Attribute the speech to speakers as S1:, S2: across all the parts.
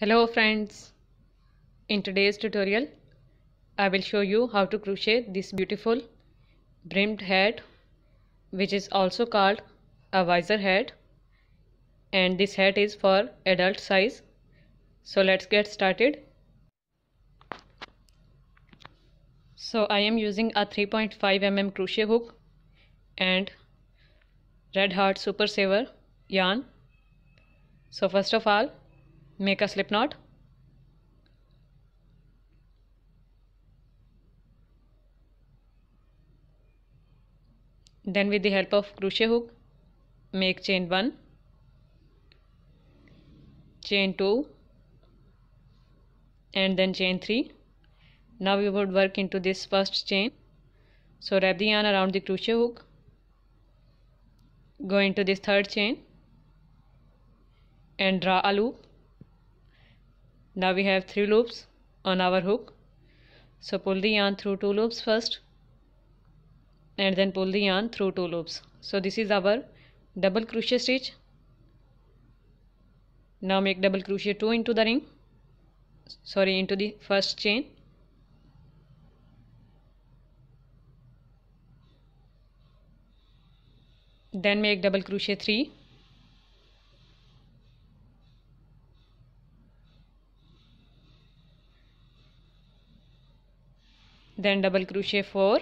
S1: Hello friends, in today's tutorial I will show you how to crochet this beautiful brimmed hat which is also called a visor hat and this hat is for adult size. So let's get started. So I am using a 3.5 mm crochet hook and Red Heart Super Saver yarn. So first of all make a slip knot then with the help of crochet hook make chain 1 chain 2 and then chain 3 now we would work into this first chain so wrap the yarn around the crochet hook go into this third chain and draw a loop now we have three loops on our hook so pull the yarn through two loops first and then pull the yarn through two loops so this is our double crochet stitch now make double crochet 2 into the ring sorry into the first chain then make double crochet 3 then double crochet 4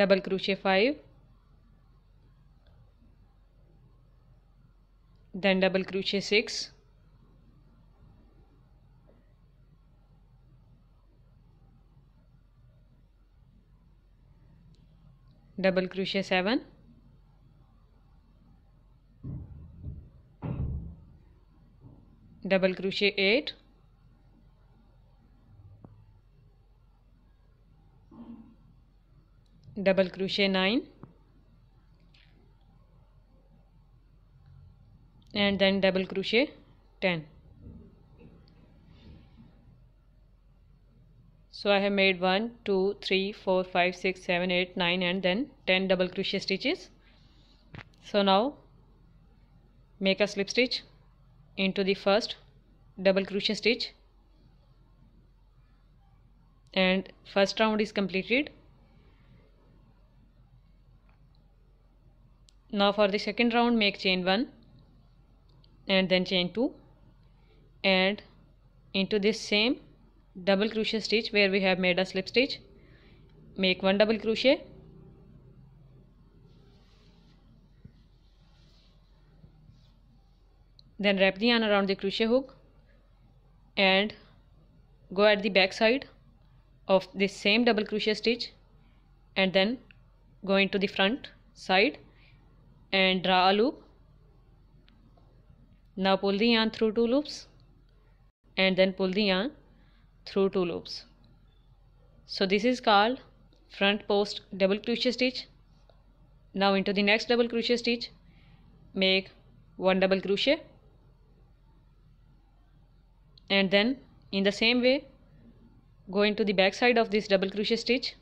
S1: double crochet 5 then double crochet 6 double crochet 7 double crochet 8 double crochet 9 and then double crochet 10 so I have made 1 2 3 4 5 6 7 8 9 and then 10 double crochet stitches so now make a slip stitch into the first double crochet stitch and first round is completed now for the second round make chain 1 and then chain 2 and into this same double crochet stitch where we have made a slip stitch make one double crochet then wrap the yarn around the crochet hook and go at the back side of the same double crochet stitch and then go into the front side and draw a loop now pull the yarn through two loops and then pull the yarn through two loops so this is called front post double crochet stitch now into the next double crochet stitch make one double crochet and then in the same way go into the back side of this double crochet stitch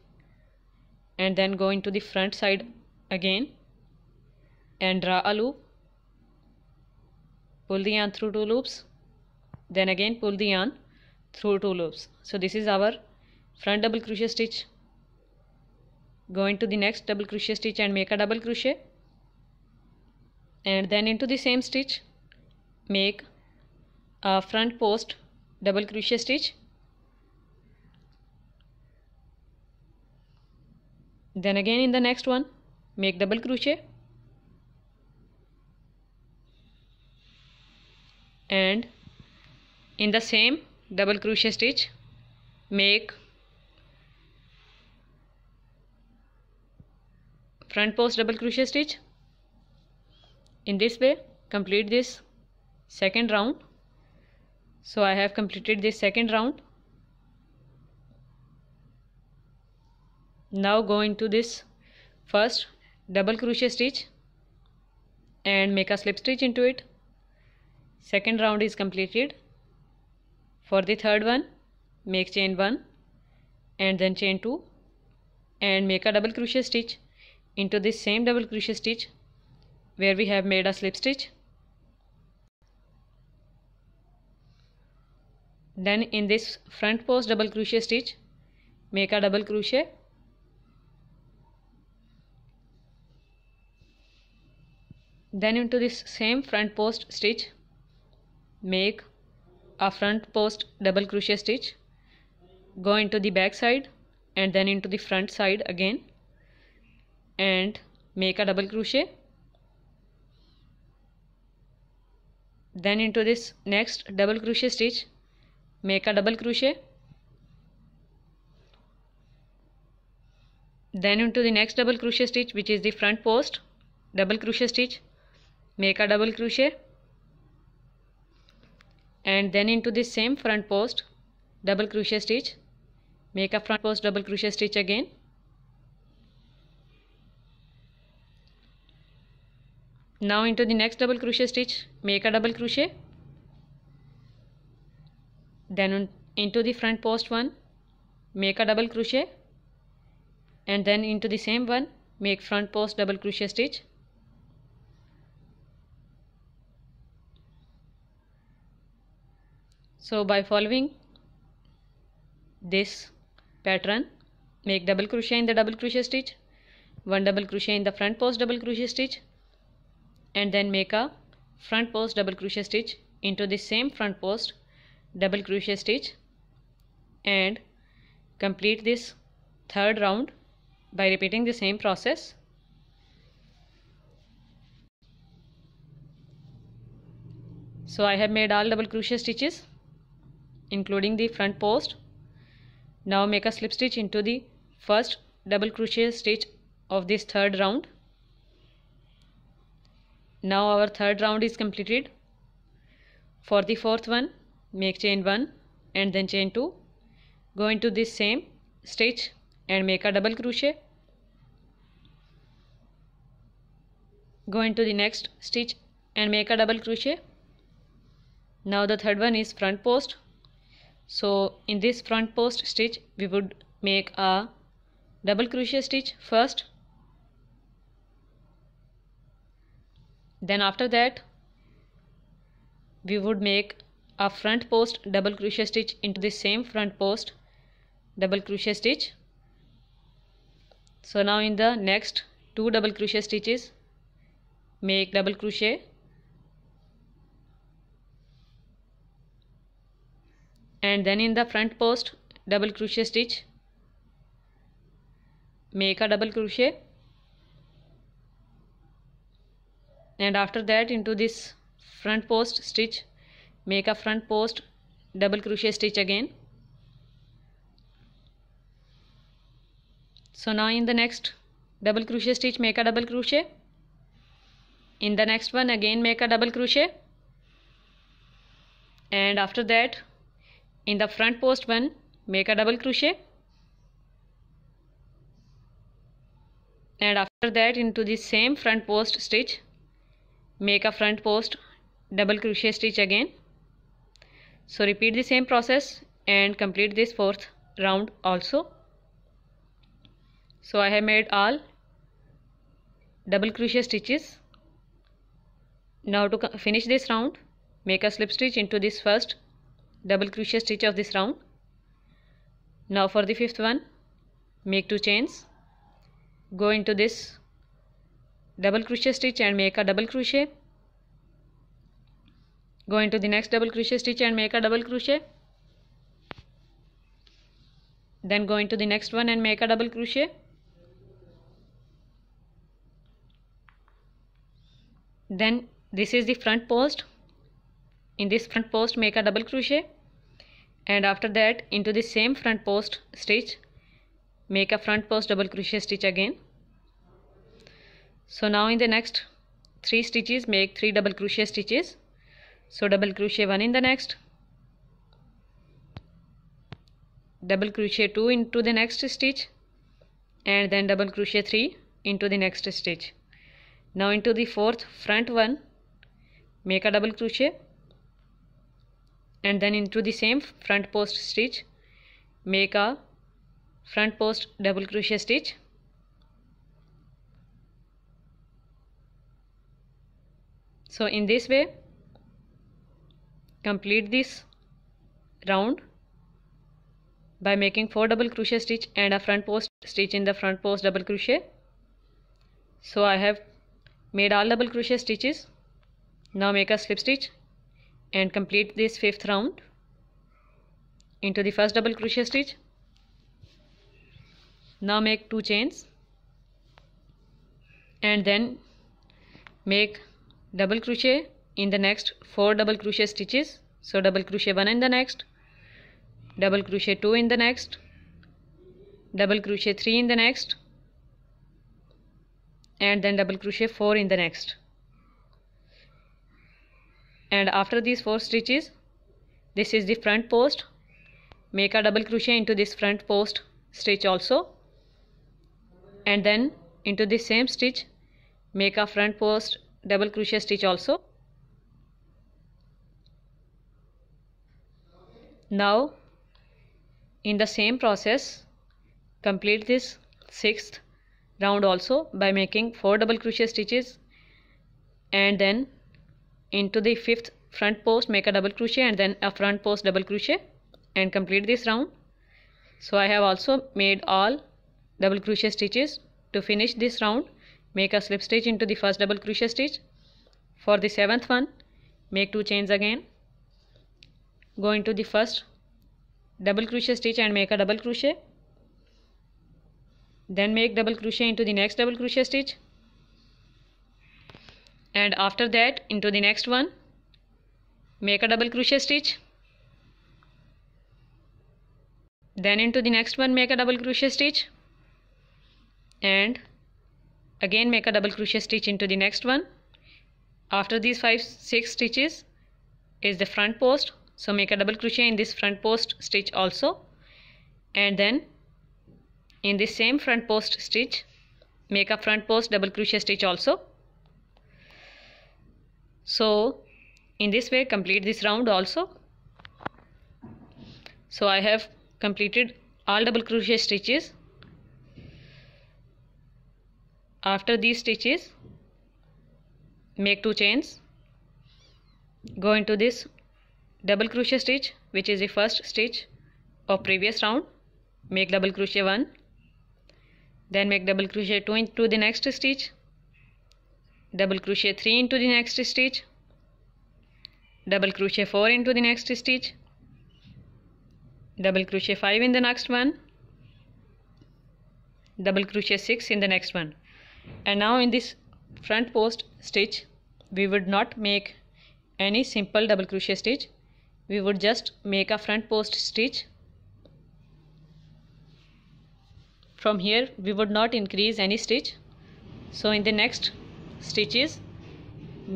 S1: and then go into the front side again and draw a loop pull the yarn through two loops then again pull the yarn through two loops so this is our front double crochet stitch go into the next double crochet stitch and make a double crochet and then into the same stitch make uh, front post double crochet stitch then again in the next one make double crochet and in the same double crochet stitch make front post double crochet stitch in this way complete this second round so I have completed the second round. Now go into this first double crochet stitch and make a slip stitch into it. Second round is completed. For the third one make chain 1 and then chain 2 and make a double crochet stitch into this same double crochet stitch where we have made a slip stitch then in this front post double crochet stitch make a double crochet then into this same front post stitch make a front post double crochet stitch go into the back side and then into the front side again and make a double crochet then into this next double crochet stitch make a double crochet then into the next double crochet stitch which is the front post double crochet stitch make a double crochet and then into the same front post double crochet stitch make a front post double crochet stitch again now into the next double crochet stitch make a double crochet then into the front post one make a double crochet and then into the same one make front post double crochet stitch so by following this pattern make double crochet in the double crochet stitch one double crochet in the front post double crochet stitch and then make a front post double crochet stitch into the same front post double crochet stitch and complete this third round by repeating the same process so I have made all double crochet stitches including the front post now make a slip stitch into the first double crochet stitch of this third round now our third round is completed for the fourth one make chain 1 and then chain 2 go into this same stitch and make a double crochet go into the next stitch and make a double crochet now the third one is front post so in this front post stitch we would make a double crochet stitch first then after that we would make a front post double crochet stitch into the same front post double crochet stitch so now in the next two double crochet stitches make double crochet and then in the front post double crochet stitch make a double crochet and after that into this front post stitch make a front post double crochet stitch again so now in the next double crochet stitch make a double crochet in the next one again make a double crochet and after that in the front post one make a double crochet and after that into the same front post stitch make a front post double crochet stitch again so repeat the same process and complete this fourth round also so I have made all double crochet stitches now to finish this round make a slip stitch into this first double crochet stitch of this round now for the fifth one make two chains go into this double crochet stitch and make a double crochet go into the next double crochet stitch and make a double crochet then go into the next one and make a double crochet then this is the front post in this front post make a double crochet and after that into the same front post stitch make a front post double crochet stitch again so now in the next three stitches make three double crochet stitches so double crochet 1 in the next double crochet 2 into the next stitch and then double crochet 3 into the next stitch now into the fourth front one make a double crochet and then into the same front post stitch make a front post double crochet stitch so in this way complete this round by making 4 double crochet stitch and a front post stitch in the front post double crochet so I have made all double crochet stitches now make a slip stitch and complete this fifth round into the first double crochet stitch now make two chains and then make double crochet in the next 4 double crochet stitches so double crochet 1 in the next double crochet 2 in the next double crochet 3 in the next and then double crochet 4 in the next and after these 4 stitches this is the front post make a double crochet into this front post stitch also and then into the same stitch make a front post double crochet stitch also Now in the same process complete this sixth round also by making 4 double crochet stitches and then into the fifth front post make a double crochet and then a front post double crochet and complete this round. So I have also made all double crochet stitches to finish this round make a slip stitch into the first double crochet stitch. For the seventh one make 2 chains again go into the first double crochet stitch and make a double crochet then make double crochet into the next double crochet stitch and after that into the next one make a double crochet stitch then into the next one make a double crochet stitch and again make a double crochet stitch into the next one after these five six stitches is the front post so make a double crochet in this front post stitch also and then in this same front post stitch make a front post double crochet stitch also so in this way complete this round also so I have completed all double crochet stitches after these stitches make two chains go into this double crochet stitch which is the first stitch of previous round make double crochet 1 then make double crochet 2 into the next stitch double crochet 3 into the next stitch double crochet 4 into the next stitch double crochet 5 in the next one double crochet 6 in the next one and now in this front post stitch we would not make any simple double crochet stitch we would just make a front post stitch from here we would not increase any stitch so in the next stitches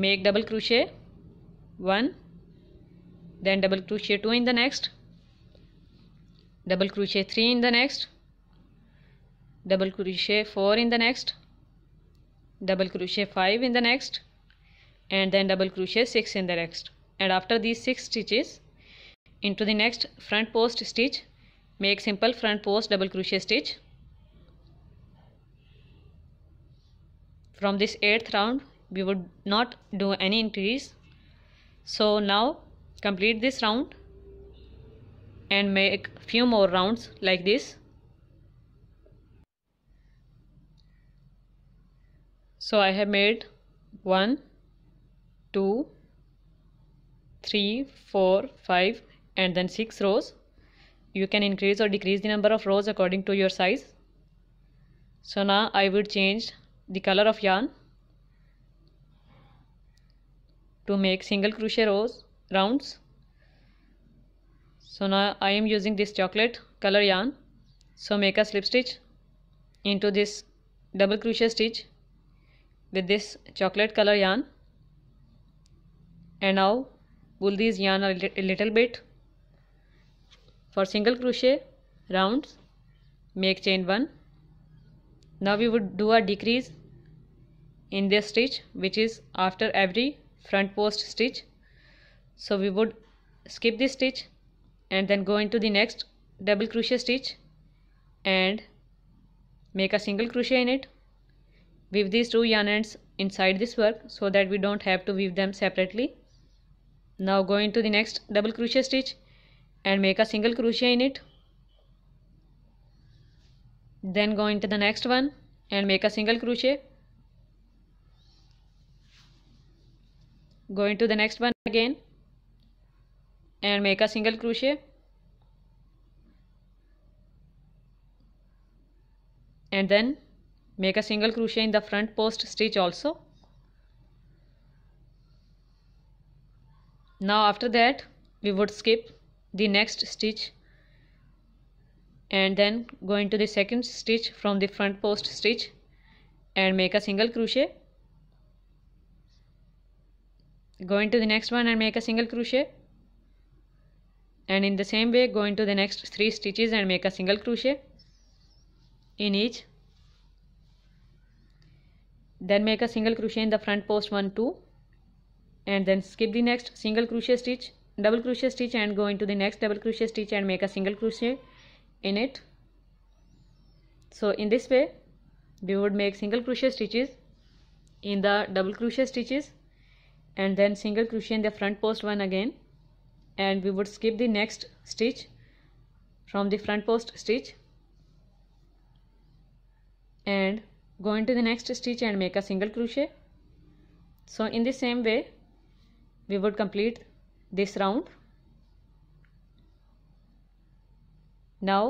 S1: make double crochet one then double crochet two in the next double crochet three in the next double crochet four in the next double crochet five in the next and then double crochet six in the next and after these 6 stitches into the next front post stitch make simple front post double crochet stitch from this 8th round we would not do any increase so now complete this round and make few more rounds like this so I have made 1 2 3 4 5 and then 6 rows you can increase or decrease the number of rows according to your size so now I would change the color of yarn to make single crochet rows rounds so now I am using this chocolate color yarn so make a slip stitch into this double crochet stitch with this chocolate color yarn and now pull these yarn a little bit for single crochet rounds make chain 1 now we would do a decrease in this stitch which is after every front post stitch so we would skip this stitch and then go into the next double crochet stitch and make a single crochet in it weave these two yarn ends inside this work so that we don't have to weave them separately now go into the next double crochet stitch and make a single crochet in it then go into the next one and make a single crochet go into the next one again and make a single crochet and then make a single crochet in the front post stitch also now after that we would skip the next stitch and then go into the second stitch from the front post stitch and make a single crochet go into the next one and make a single crochet and in the same way go into the next three stitches and make a single crochet in each then make a single crochet in the front post 1 2 and then skip the next single crochet stitch double crochet stitch and go into the next double crochet stitch and make a single crochet in it so in this way we would make single crochet stitches in the double crochet stitches and then single crochet in the front post one again and we would skip the next stitch from the front post stitch and go into the next stitch and make a single crochet so in the same way we would complete this round now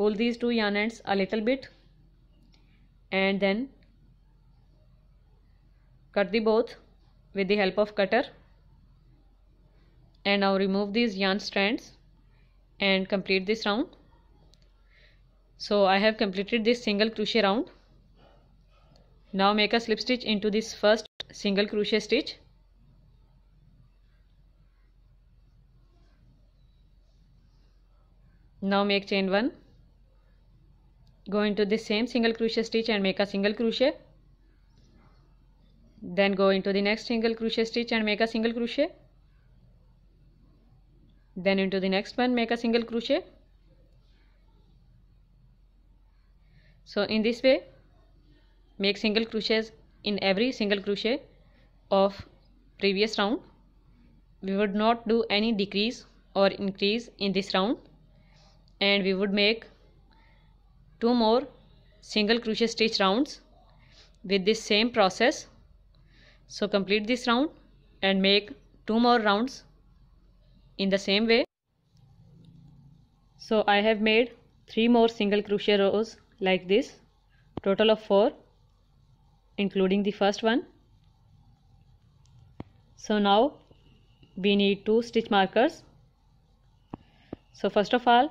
S1: pull these two yarn ends a little bit and then cut the both with the help of cutter and now remove these yarn strands and complete this round so I have completed this single crochet round now make a slip stitch into this first single crochet stitch now make chain 1 go into the same single crochet stitch and make a single crochet then go into the next single crochet stitch and make a single crochet then into the next one make a single crochet so in this way make single crochets in every single crochet of previous round we would not do any decrease or increase in this round and we would make two more single crochet stitch rounds with this same process so complete this round and make two more rounds in the same way so I have made three more single crochet rows like this total of four including the first one so now we need two stitch markers so first of all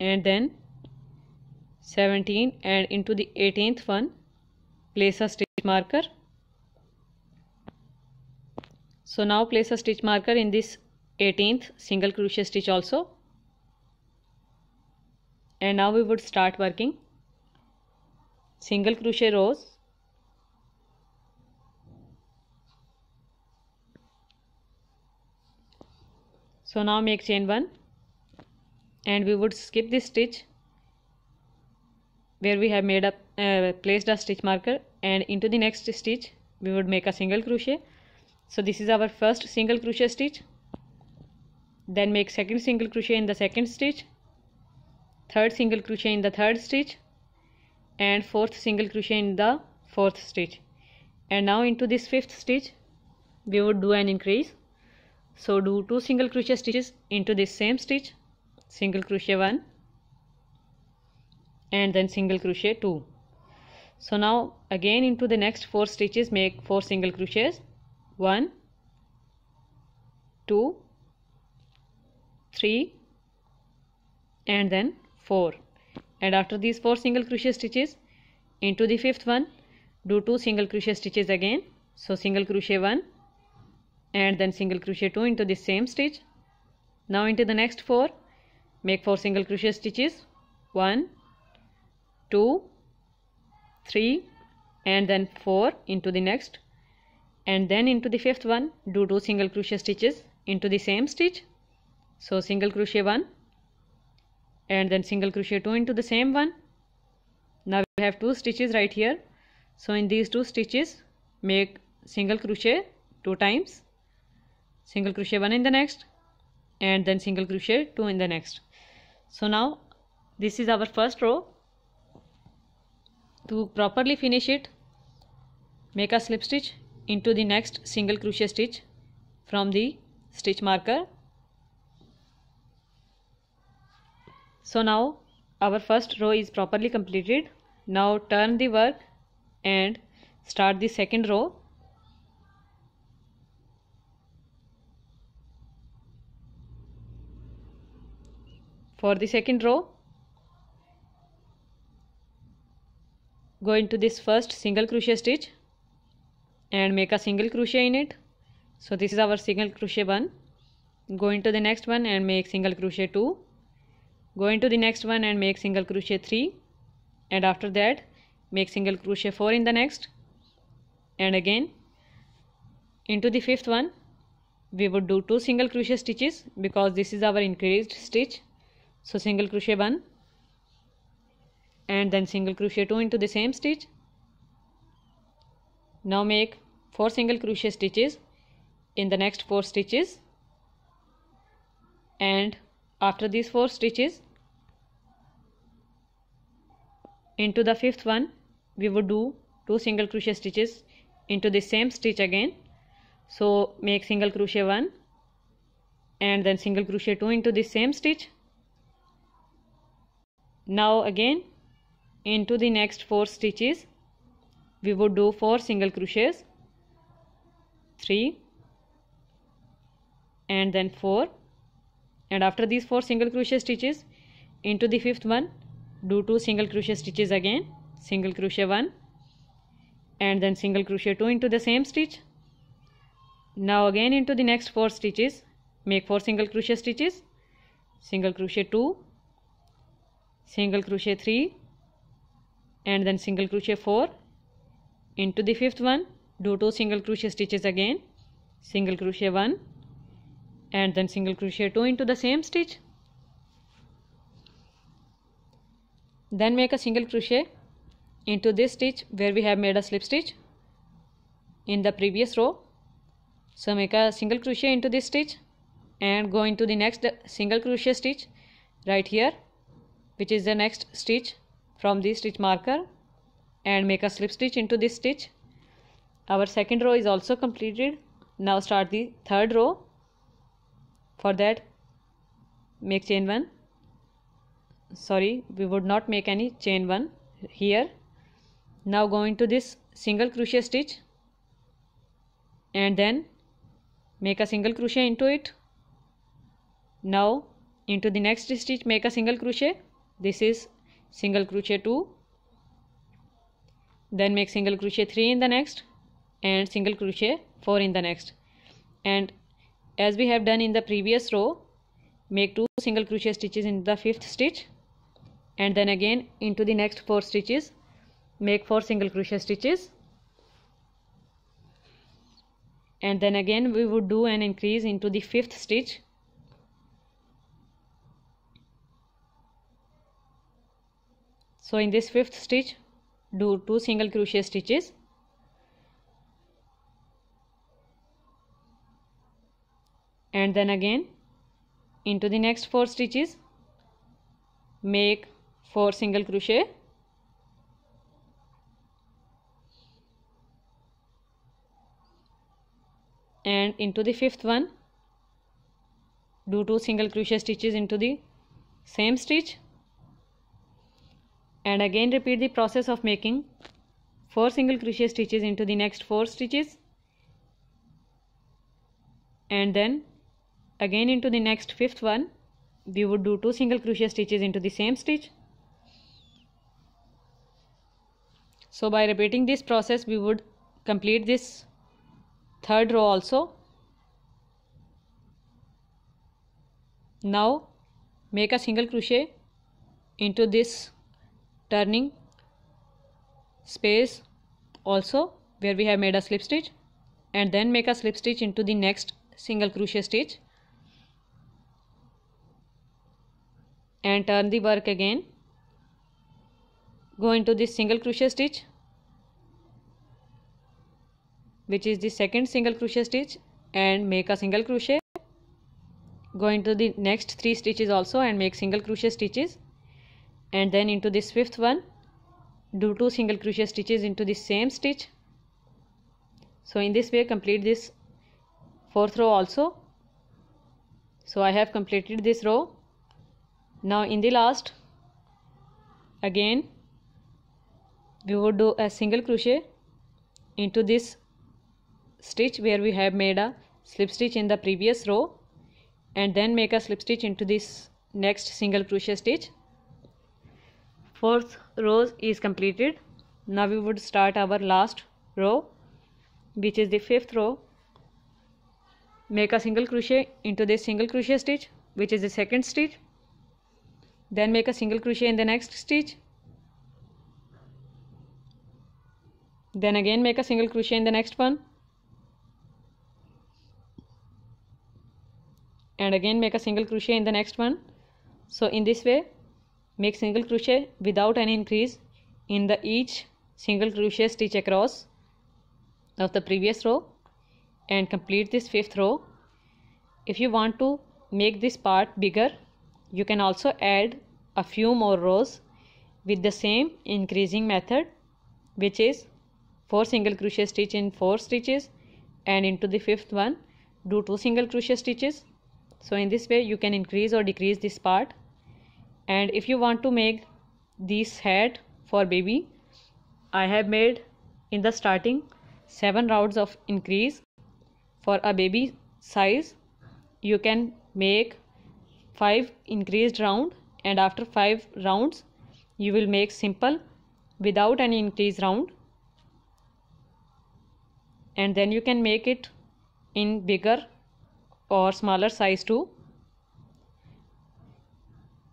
S1: and then 17 and into the 18th one place a stitch marker so now place a stitch marker in this 18th single crochet stitch also and now we would start working single crochet rows so now make chain 1 and we would skip this stitch where we have made up uh, placed a stitch marker and into the next stitch we would make a single crochet so this is our first single crochet stitch then make second single crochet in the second stitch third single crochet in the third stitch and fourth single crochet in the fourth stitch and now into this fifth stitch we would do an increase so do two single crochet stitches into this same stitch single crochet 1 and then single crochet 2 so now again into the next four stitches make four single crochets 1 2 3 and then 4 and after these four single crochet stitches into the fifth one do two single crochet stitches again so single crochet 1 and then single crochet 2 into the same stitch now into the next 4 make 4 single crochet stitches 1 2 3 and then 4 into the next and then into the fifth one do 2 single crochet stitches into the same stitch so single crochet 1 and then single crochet 2 into the same one now we have two stitches right here so in these two stitches make single crochet two times single crochet one in the next and then single crochet two in the next so now this is our first row. To properly finish it, make a slip stitch into the next single crochet stitch from the stitch marker. So now our first row is properly completed. Now turn the work and start the second row for the second row go into this first single crochet stitch and make a single crochet in it so this is our single crochet one go into the next one and make single crochet two go into the next one and make single crochet three and after that make single crochet four in the next and again into the fifth one we would do two single crochet stitches because this is our increased stitch so single crochet one and then single crochet two into the same stitch now make four single crochet stitches in the next four stitches and after these four stitches into the fifth one we would do two single crochet stitches into the same stitch again so make single crochet one and then single crochet two into the same stitch now again into the next four stitches we would do four single crochets three and then four and after these four single crochet stitches into the fifth one do two single crochet stitches again single crochet one and then single crochet two into the same stitch now again into the next four stitches make four single crochet stitches single crochet two single crochet 3 and then single crochet 4 into the fifth one do two single crochet stitches again single crochet 1 and then single crochet 2 into the same stitch then make a single crochet into this stitch where we have made a slip stitch in the previous row so make a single crochet into this stitch and go into the next single crochet stitch right here which is the next stitch from the stitch marker and make a slip stitch into this stitch our second row is also completed now start the third row for that make chain 1 sorry we would not make any chain 1 here now go into this single crochet stitch and then make a single crochet into it now into the next stitch make a single crochet this is single crochet 2 then make single crochet 3 in the next and single crochet 4 in the next and as we have done in the previous row make two single crochet stitches in the fifth stitch and then again into the next four stitches make four single crochet stitches and then again we would do an increase into the fifth stitch so in this fifth stitch do two single crochet stitches and then again into the next four stitches make four single crochet and into the fifth one do two single crochet stitches into the same stitch and again repeat the process of making 4 single crochet stitches into the next 4 stitches and then again into the next fifth one we would do 2 single crochet stitches into the same stitch so by repeating this process we would complete this third row also now make a single crochet into this turning space also where we have made a slip stitch and then make a slip stitch into the next single crochet stitch and turn the work again go into this single crochet stitch which is the second single crochet stitch and make a single crochet go into the next three stitches also and make single crochet stitches and then into this fifth one do two single crochet stitches into the same stitch so in this way complete this fourth row also so I have completed this row now in the last again we would do a single crochet into this stitch where we have made a slip stitch in the previous row and then make a slip stitch into this next single crochet stitch fourth row is completed now we would start our last row which is the fifth row make a single crochet into this single crochet stitch which is the second stitch then make a single crochet in the next stitch then again make a single crochet in the next one and again make a single crochet in the next one so in this way make single crochet without any increase in the each single crochet stitch across of the previous row and complete this fifth row if you want to make this part bigger you can also add a few more rows with the same increasing method which is 4 single crochet stitch in 4 stitches and into the fifth one do 2 single crochet stitches so in this way you can increase or decrease this part and if you want to make this hat for baby I have made in the starting 7 rounds of increase for a baby size you can make 5 increased round and after 5 rounds you will make simple without any increase round and then you can make it in bigger or smaller size too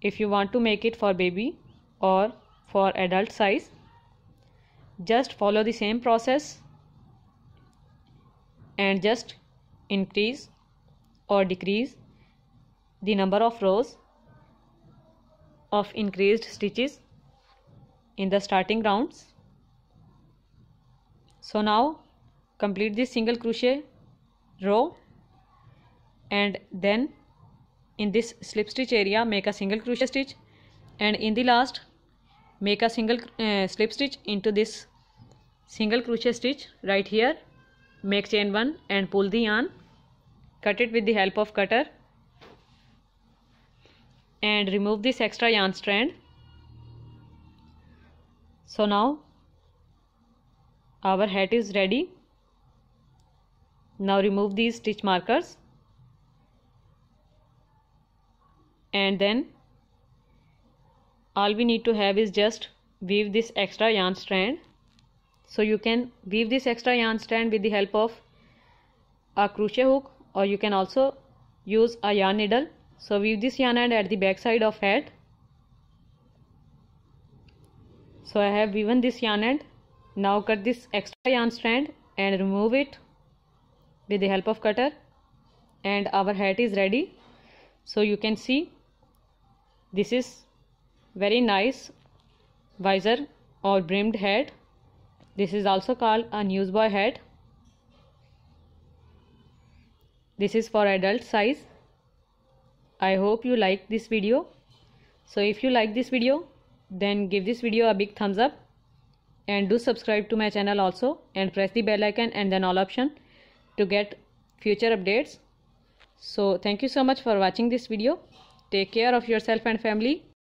S1: if you want to make it for baby or for adult size just follow the same process and just increase or decrease the number of rows of increased stitches in the starting rounds so now complete this single crochet row and then in this slip stitch area make a single crochet stitch and in the last make a single uh, slip stitch into this single crochet stitch right here make chain 1 and pull the yarn cut it with the help of cutter and remove this extra yarn strand so now our hat is ready now remove these stitch markers and then all we need to have is just weave this extra yarn strand so you can weave this extra yarn strand with the help of a crochet hook or you can also use a yarn needle so weave this yarn end at the back side of head so I have woven this yarn end now cut this extra yarn strand and remove it with the help of cutter and our hat is ready so you can see this is very nice visor or brimmed head. This is also called a newsboy head. This is for adult size. I hope you like this video. So if you like this video, then give this video a big thumbs up and do subscribe to my channel also and press the bell icon and then all option to get future updates. So thank you so much for watching this video. Take care of yourself and family.